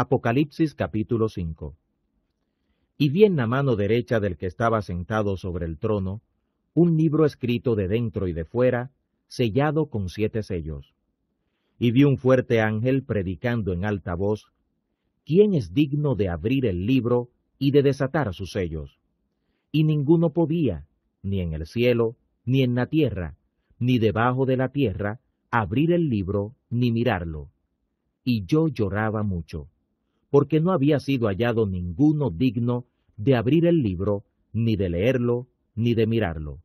Apocalipsis capítulo 5 Y vi en la mano derecha del que estaba sentado sobre el trono un libro escrito de dentro y de fuera, sellado con siete sellos. Y vi un fuerte ángel predicando en alta voz, ¿quién es digno de abrir el libro y de desatar sus sellos? Y ninguno podía, ni en el cielo, ni en la tierra, ni debajo de la tierra, abrir el libro, ni mirarlo. Y yo lloraba mucho porque no había sido hallado ninguno digno de abrir el libro, ni de leerlo, ni de mirarlo.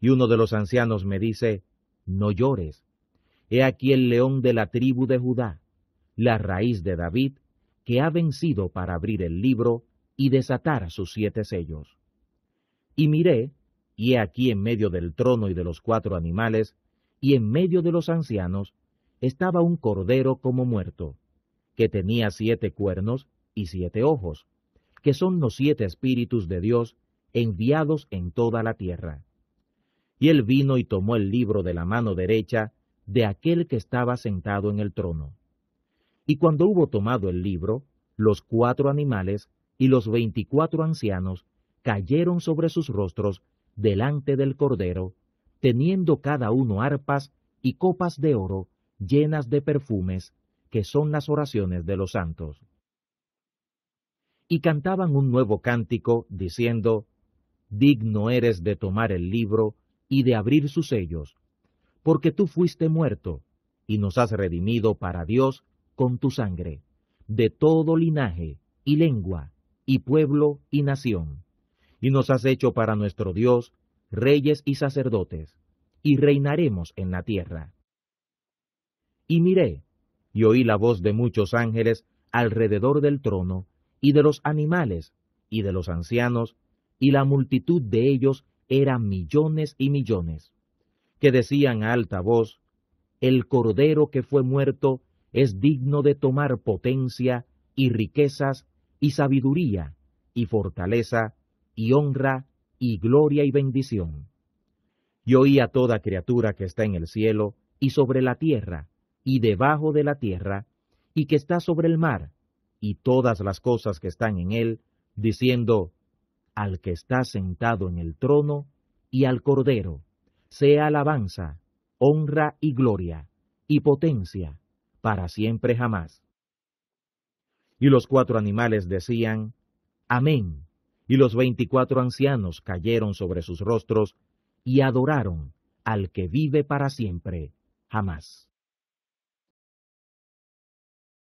Y uno de los ancianos me dice, No llores. He aquí el león de la tribu de Judá, la raíz de David, que ha vencido para abrir el libro y desatar sus siete sellos. Y miré, y he aquí en medio del trono y de los cuatro animales, y en medio de los ancianos, estaba un cordero como muerto que tenía siete cuernos y siete ojos, que son los siete espíritus de Dios enviados en toda la tierra. Y él vino y tomó el libro de la mano derecha de aquel que estaba sentado en el trono. Y cuando hubo tomado el libro, los cuatro animales y los veinticuatro ancianos cayeron sobre sus rostros delante del Cordero, teniendo cada uno arpas y copas de oro llenas de perfumes, que son las oraciones de los santos. Y cantaban un nuevo cántico, diciendo, Digno eres de tomar el libro y de abrir sus sellos, porque tú fuiste muerto, y nos has redimido para Dios con tu sangre, de todo linaje y lengua, y pueblo y nación, y nos has hecho para nuestro Dios reyes y sacerdotes, y reinaremos en la tierra. Y miré, y oí la voz de muchos ángeles alrededor del trono, y de los animales, y de los ancianos, y la multitud de ellos era millones y millones, que decían a alta voz, El Cordero que fue muerto es digno de tomar potencia y riquezas y sabiduría y fortaleza y honra y gloria y bendición. Y oí a toda criatura que está en el cielo y sobre la tierra, y debajo de la tierra, y que está sobre el mar, y todas las cosas que están en él, diciendo, al que está sentado en el trono y al cordero, sea alabanza, honra y gloria, y potencia, para siempre jamás. Y los cuatro animales decían, Amén. Y los veinticuatro ancianos cayeron sobre sus rostros y adoraron al que vive para siempre, jamás.